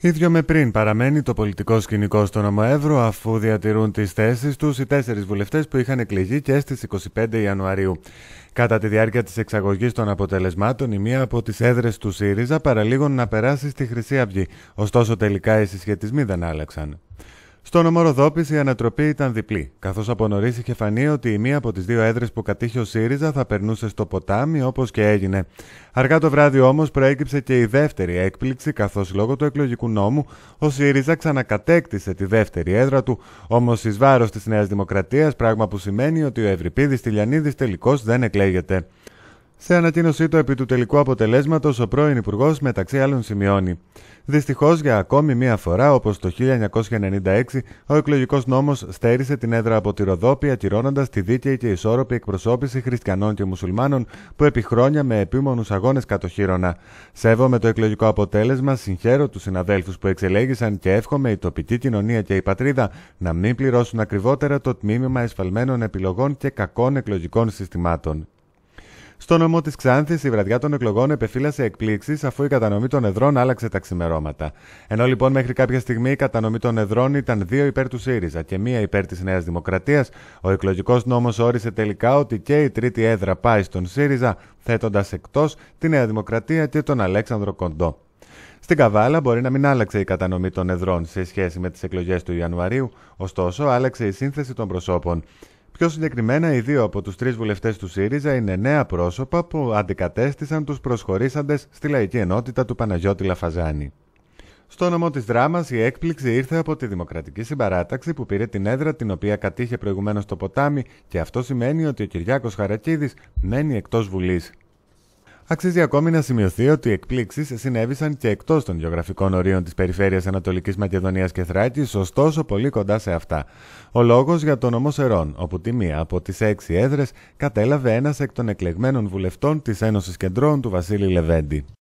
Ίδιο με πριν παραμένει το πολιτικό σκηνικό στο έυρω, αφού διατηρούν τις θέσεις τους οι τέσσερις βουλευτές που είχαν εκλεγεί και στις 25 Ιανουαρίου. Κατά τη διάρκεια της εξαγωγής των αποτελεσμάτων, η μία από τις έδρες του ΣΥΡΙΖΑ παραλίγων να περάσει στη Χρυσή Αυγή. Ωστόσο τελικά οι συσχετισμοί δεν άλλαξαν. Στον ομοροδόπηση η ανατροπή ήταν διπλή, καθώς από νωρίς είχε φανεί ότι η μία από τις δύο έδρες που κατήχε ο ΣΥΡΙΖΑ θα περνούσε στο ποτάμι όπως και έγινε. Αργά το βράδυ όμως προέκυψε και η δεύτερη έκπληξη, καθώς λόγω του εκλογικού νόμου ο ΣΥΡΙΖΑ ξανακατέκτησε τη δεύτερη έδρα του, όμως εις βάρος της Νέας Δημοκρατίας, πράγμα που σημαίνει ότι ο Ευρυπίδης Τηλιανίδης τελικώς δεν εκλέγεται. Σε ανακοίνωσή του επί του τελικού αποτελέσματος, ο πρώην Υπουργός μεταξύ άλλων σημειώνει. Δυστυχώς για ακόμη μία φορά, όπως το 1996, ο εκλογικός νόμος στέρισε την έδρα από τη Ροδόπη, ακυρώνοντας τη δίκαιη και ισόρροπη εκπροσώπηση χριστιανών και μουσουλμάνων που επί χρόνια με επίμονους αγώνες κατοχύρωνα. Σέβομαι το εκλογικό αποτέλεσμα, συγχαίρω τους συναδέλφους που εξελέγησαν και εύχομαι η τοπική κοινωνία και η πατρίδα να μην πληρώσουν ακριβότερα το τμήμα εσφαλμένων επιλογών και κακών εκλογικών συστημάτων. Στο νομό της Ξάνθης, η βραδιά των εκλογών επεφύλασε εκπλήξεις αφού η κατανομή των εδρών άλλαξε τα ξημερώματα. Ενώ λοιπόν μέχρι κάποια στιγμή η κατανομή των εδρών ήταν δύο υπέρ του ΣΥΡΙΖΑ και μία υπέρ της Νέας Δημοκρατίας, ο εκλογικός νόμος όρισε τελικά ότι και η τρίτη έδρα πάει στον ΣΥΡΙΖΑ, θέτοντας εκτός τη Νέα Δημοκρατία και τον Αλέξανδρο Κοντό. Στην Καβάλα μπορεί να μην άλλαξε η κατανομή των εδρών σε σχέση με τις εκλογές του Ιανουαρίου, ωστόσο άλλαξε η σύνθεση των προσώπων. Πιο συγκεκριμένα, οι δύο από τους τρεις βουλευτές του ΣΥΡΙΖΑ είναι νέα πρόσωπα που αντικατέστησαν τους προσχωρήσαντες στη λαϊκή ενότητα του Παναγιώτη Λαφαζάνη. Στο όνομα της δράμας, η έκπληξη ήρθε από τη Δημοκρατική Συμπαράταξη που πήρε την έδρα την οποία κατήχε προηγουμένως το ποτάμι και αυτό σημαίνει ότι ο Κυριάκος Χαρακίδης μένει εκτός Βουλής. Αξίζει ακόμη να σημειωθεί ότι οι εκπλήξεις συνέβησαν και εκτός των γεωγραφικών ορίων της περιφέρειας Ανατολικής Μακεδονίας και Θράκης, ωστόσο πολύ κοντά σε αυτά. Ο λόγος για τον νομό όπου τη μία από τις έξι έδρες κατέλαβε ένας εκ των εκλεγμένων βουλευτών της Ένωσης Κεντρών του Βασίλη Λεβέντη.